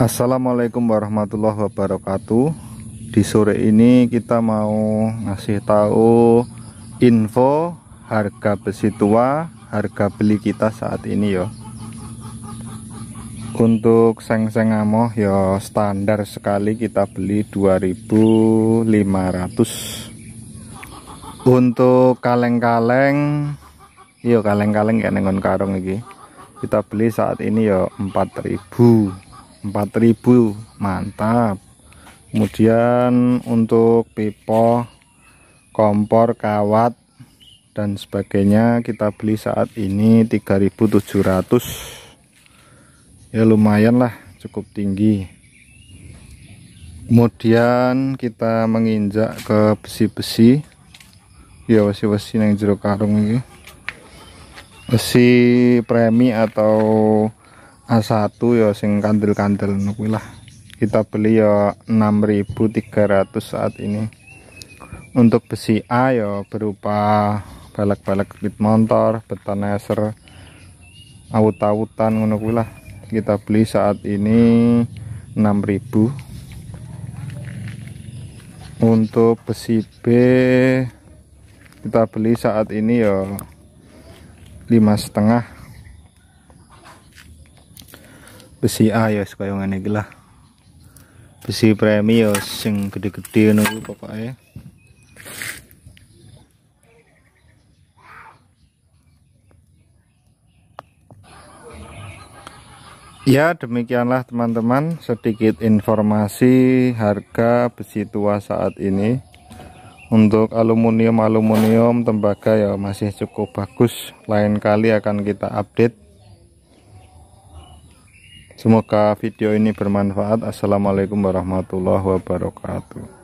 Assalamualaikum warahmatullahi wabarakatuh Di sore ini kita mau ngasih tahu info harga besi tua harga beli kita saat ini ya Untuk seng-seng amoh ya standar sekali kita beli 2500 Untuk kaleng-kaleng yo kaleng-kaleng ya nengon karung lagi Kita beli saat ini ya 4000 4000 mantap kemudian untuk pipo kompor kawat dan sebagainya kita beli saat ini 3700 ya lumayan lah cukup tinggi kemudian kita menginjak ke besi-besi ya besi-besi yang jeruk karung ini besi premi atau A1 ya sing kandel-kandel niku lah. Kita beli ya 6.300 saat ini. Untuk besi A ya berupa balak-balak rit motor, betaneser, awut-awutan ngono lah. Kita beli saat ini 6000. Untuk besi B kita beli saat ini ya lima setengah besi ayos kaya ngene iki lah besi premium sing gede-gede ngono -gede ya Ya demikianlah teman-teman sedikit informasi harga besi tua saat ini Untuk aluminium-aluminium tembaga ya masih cukup bagus Lain kali akan kita update Semoga video ini bermanfaat. Assalamualaikum warahmatullahi wabarakatuh.